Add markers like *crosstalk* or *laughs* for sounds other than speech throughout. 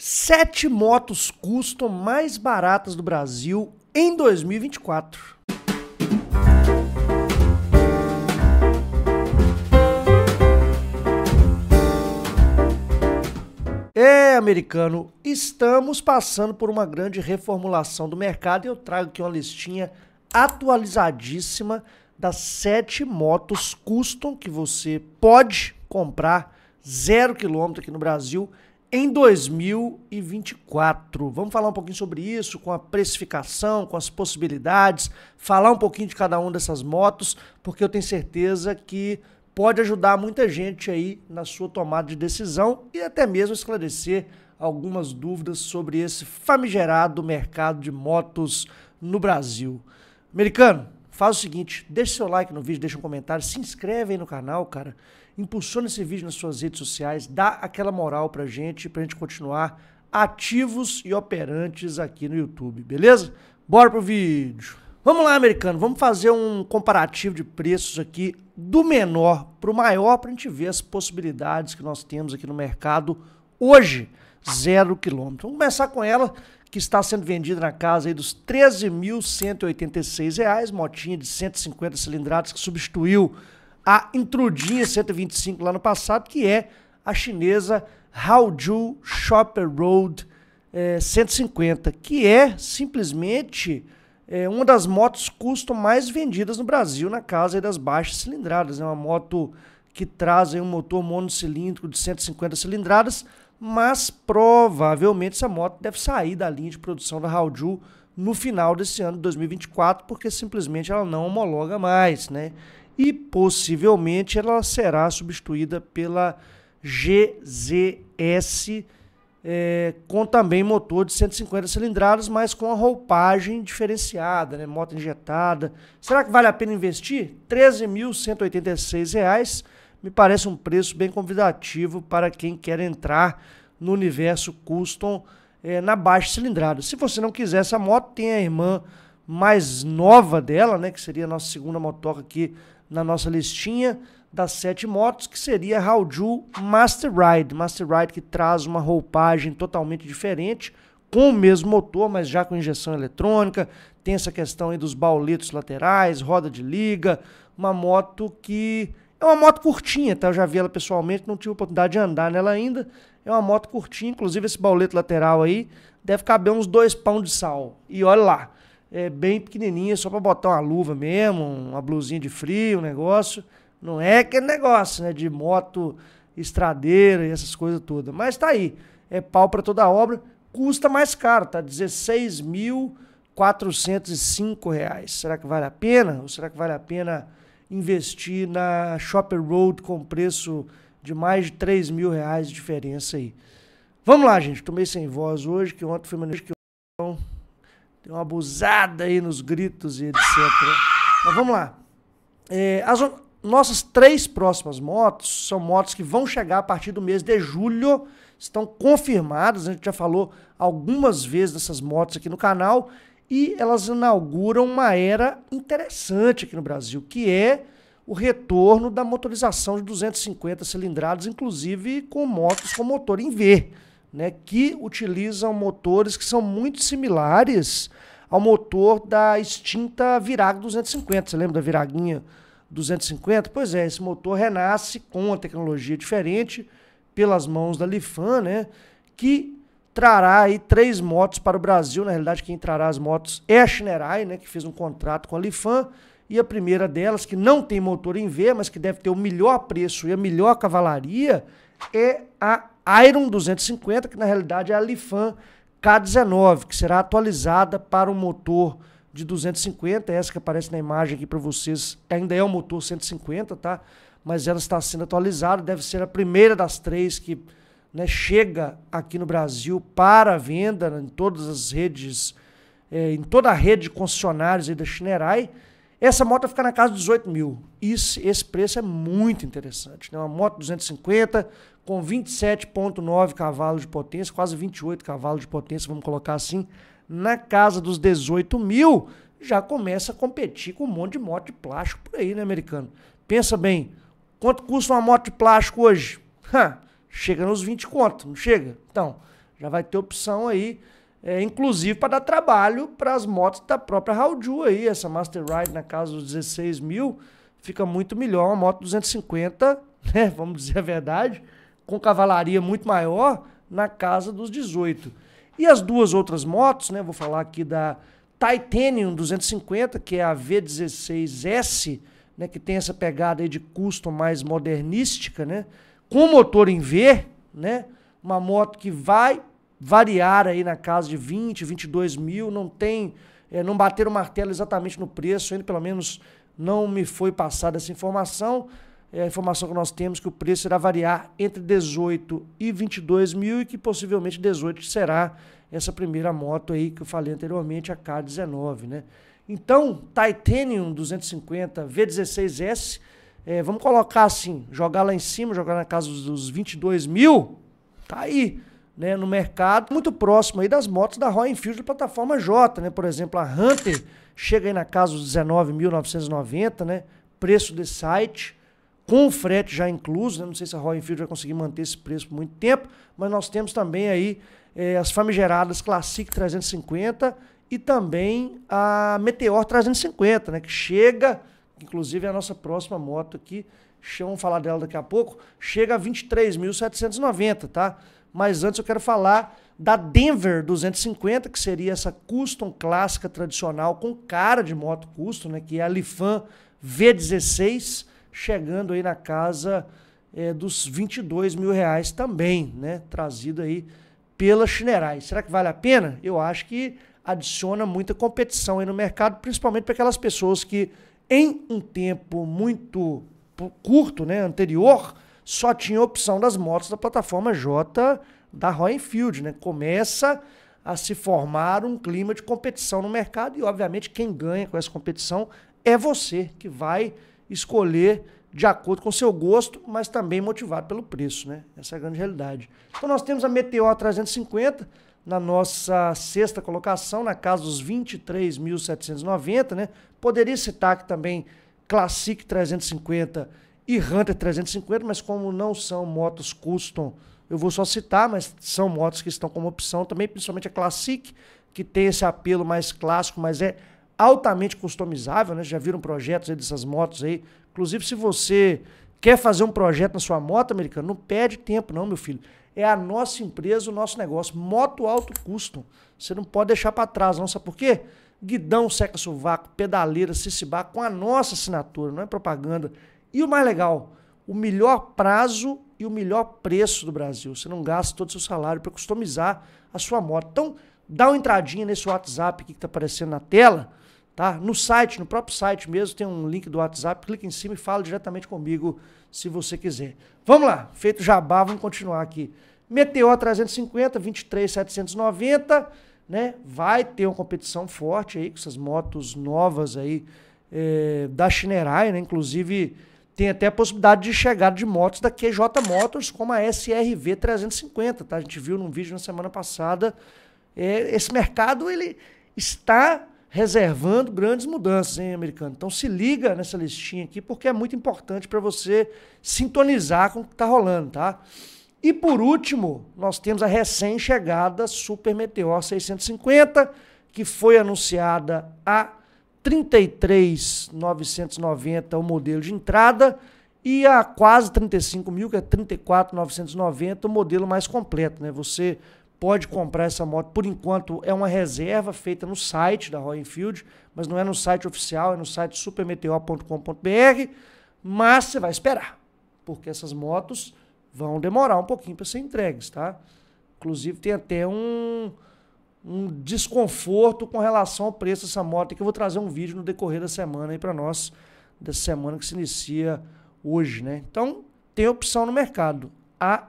Sete motos custom mais baratas do Brasil em 2024. É, americano, estamos passando por uma grande reformulação do mercado e eu trago aqui uma listinha atualizadíssima das sete motos custom que você pode comprar zero quilômetro aqui no Brasil em 2024. Vamos falar um pouquinho sobre isso, com a precificação, com as possibilidades, falar um pouquinho de cada uma dessas motos, porque eu tenho certeza que pode ajudar muita gente aí na sua tomada de decisão e até mesmo esclarecer algumas dúvidas sobre esse famigerado mercado de motos no Brasil. Americano, faz o seguinte, deixa seu like no vídeo, deixa um comentário, se inscreve aí no canal, cara impulsiona esse vídeo nas suas redes sociais, dá aquela moral pra gente, pra gente continuar ativos e operantes aqui no YouTube, beleza? Bora pro vídeo. Vamos lá, americano, vamos fazer um comparativo de preços aqui do menor pro maior pra gente ver as possibilidades que nós temos aqui no mercado hoje, zero quilômetro. Vamos começar com ela, que está sendo vendida na casa aí dos R$ 13.186, motinha de 150 cilindradas que substituiu a intrudinha 125 lá no passado, que é a chinesa Haoju Shopper Road é, eh, 150, que é simplesmente é, uma das motos custom mais vendidas no Brasil na casa das baixas cilindradas. É uma moto que traz aí, um motor monocilíndrico de 150 cilindradas, mas provavelmente essa moto deve sair da linha de produção da Haoju no final desse ano de 2024, porque simplesmente ela não homologa mais, né? e possivelmente ela será substituída pela GZS, é, com também motor de 150 cilindradas, mas com a roupagem diferenciada, né? moto injetada. Será que vale a pena investir? R$ 13.186 me parece um preço bem convidativo para quem quer entrar no universo custom é, na baixa cilindrada. Se você não quiser essa moto, tem a irmã mais nova dela, né, que seria a nossa segunda motoca aqui na nossa listinha das sete motos, que seria a Hauju Master Ride. Master Ride que traz uma roupagem totalmente diferente, com o mesmo motor, mas já com injeção eletrônica. Tem essa questão aí dos bauletos laterais, roda de liga. Uma moto que é uma moto curtinha, tá? Eu já vi ela pessoalmente, não tive oportunidade de andar nela ainda. É uma moto curtinha, inclusive esse bauleto lateral aí deve caber uns dois pão de sal. E olha lá é, bem pequenininha, só para botar uma luva mesmo, uma blusinha de frio, um negócio. Não é aquele negócio, né? De moto estradeira e essas coisas todas. Mas tá aí. É pau para toda obra. Custa mais caro, tá? R$16.405. reais. Será que vale a pena? Ou será que vale a pena investir na Shopper Road com preço de mais de 3 mil reais de diferença aí? Vamos lá, gente. Tomei sem voz hoje, que ontem foi maneiro. Que... Tem uma abusada aí nos gritos e etc. Mas vamos lá. É, as nossas três próximas motos são motos que vão chegar a partir do mês de julho. Estão confirmadas, a gente já falou algumas vezes dessas motos aqui no canal. E elas inauguram uma era interessante aqui no Brasil, que é o retorno da motorização de 250 cilindradas, inclusive com motos com motor em V né, que utilizam motores que são muito similares ao motor da extinta Virago 250. Você lembra da Viraguinha 250? Pois é, esse motor renasce com uma tecnologia diferente pelas mãos da Lifan, né, que trará aí três motos para o Brasil. Na realidade, quem trará as motos é a Shinerai, né, que fez um contrato com a Lifan. E a primeira delas, que não tem motor em V, mas que deve ter o melhor preço e a melhor cavalaria, é a Iron 250, que na realidade é a Lifan K19, que será atualizada para o motor de 250, essa que aparece na imagem aqui para vocês, ainda é o motor 150, tá? Mas ela está sendo atualizada, deve ser a primeira das três que né, chega aqui no Brasil para venda né, em todas as redes, eh, em toda a rede de concessionários da Chinerai. Essa moto vai ficar na casa dos 18 mil. Isso, esse preço é muito interessante. Né? Uma moto 250 com 27,9 cavalos de potência, quase 28 cavalos de potência, vamos colocar assim, na casa dos 18 mil, já começa a competir com um monte de moto de plástico por aí, né, americano? Pensa bem, quanto custa uma moto de plástico hoje? Ha, chega nos 20 conto, não chega? Então, já vai ter opção aí é, inclusive para dar trabalho para as motos da própria Halju aí. Essa Master Ride na casa dos 16 mil fica muito melhor. Uma moto 250, *laughs* né, vamos dizer a verdade, com cavalaria muito maior, na casa dos 18. E as duas outras motos, né, vou falar aqui da Titanium 250, que é a V16S, né, que tem essa pegada aí de custom mais modernística, né, com motor em V, né, uma moto que vai variar aí na casa de 20, 22 mil, não tem, é, não bater o martelo exatamente no preço, ainda pelo menos não me foi passada essa informação, é a informação que nós temos que o preço irá variar entre 18 e 22 mil e que possivelmente 18 será essa primeira moto aí que eu falei anteriormente, a K19, né? Então, Titanium 250 V16S, é, vamos colocar assim, jogar lá em cima, jogar na casa dos 22 mil, tá aí né, no mercado, muito próximo aí das motos da Royal Enfield da plataforma J, né? Por exemplo, a Hunter chega aí na casa dos 19.990, né? Preço de site, com frete já incluso, né? Não sei se a Royal Enfield vai conseguir manter esse preço por muito tempo, mas nós temos também aí eh, as famigeradas Classic 350 e também a Meteor 350, né? Que chega, inclusive é a nossa próxima moto aqui, vamos falar dela daqui a pouco, chega a 23.790, tá? mas antes eu quero falar da Denver 250, que seria essa custom clássica tradicional com cara de moto custom, né, que é a Lifan V16, chegando aí na casa é, dos 22 mil reais também, né, trazido aí pela Chinerais. Será que vale a pena? Eu acho que adiciona muita competição aí no mercado, principalmente para aquelas pessoas que em um tempo muito curto, né, anterior, só tinha a opção das motos da plataforma J da Roy Enfield, né? Começa a se formar um clima de competição no mercado e, obviamente, quem ganha com essa competição é você, que vai escolher de acordo com o seu gosto, mas também motivado pelo preço, né? Essa é a grande realidade. Então nós temos a Meteor 350 na nossa sexta colocação, na casa dos 23.790, né? Poderia citar que também Classic 350 e Hunter 350, mas como não são motos custom, eu vou só citar, mas são motos que estão como opção também, principalmente a Classic, que tem esse apelo mais clássico, mas é altamente customizável, né? Já viram projetos dessas motos aí. Inclusive, se você quer fazer um projeto na sua moto, americana não perde tempo não, meu filho. É a nossa empresa, o nosso negócio. Moto alto custo. Você não pode deixar para trás, não. Sabe por quê? Guidão, seca-sovaco, pedaleira, sissibá, com a nossa assinatura, não é propaganda e o mais legal, o melhor prazo e o melhor preço do Brasil. Você não gasta todo o seu salário para customizar a sua moto. Então, dá uma entradinha nesse WhatsApp que está aparecendo na tela, tá? No site, no próprio site mesmo, tem um link do WhatsApp. Clica em cima e fala diretamente comigo se você quiser. Vamos lá, feito jabá, vamos continuar aqui. Meteor 350, 23,790, né? Vai ter uma competição forte aí com essas motos novas aí é, da Shinerai, né? Inclusive tem até a possibilidade de chegada de motos da QJ Motors, como a SRV 350, tá? A gente viu num vídeo na semana passada. É, esse mercado, ele está reservando grandes mudanças, hein, americano? Então se liga nessa listinha aqui, porque é muito importante para você sintonizar com o que está rolando, tá? E por último, nós temos a recém-chegada Super Meteor 650, que foi anunciada há 33,990 o modelo de entrada e a quase 35 mil, que é 34,990 o modelo mais completo, né? Você pode comprar essa moto. Por enquanto, é uma reserva feita no site da Royal Enfield, mas não é no site oficial, é no site supermeteor.com.br. Mas você vai esperar, porque essas motos vão demorar um pouquinho para ser entregues, tá? Inclusive, tem até um, um desconforto com relação ao preço dessa moto, que eu vou trazer um vídeo no decorrer da semana aí para nós, dessa semana que se inicia hoje, né? Então, tem opção no mercado. A,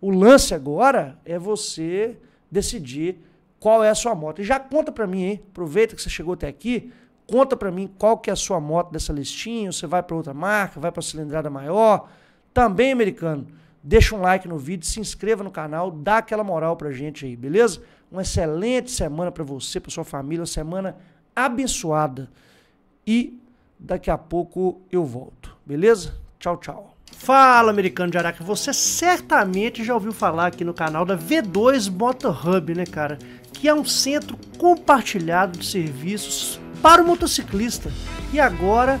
o lance agora é você decidir qual é a sua moto. E já conta para mim, hein? Aproveita que você chegou até aqui, conta para mim qual que é a sua moto dessa listinha, você vai para outra marca, vai para cilindrada maior, também americano. Deixa um like no vídeo, se inscreva no canal, dá aquela moral pra gente aí, beleza? Uma excelente semana para você, para sua família, uma semana abençoada. E daqui a pouco eu volto, beleza? Tchau, tchau. Fala, americano de Araca. Você certamente já ouviu falar aqui no canal da V2 Motor Hub, né, cara? Que é um centro compartilhado de serviços para o motociclista. E agora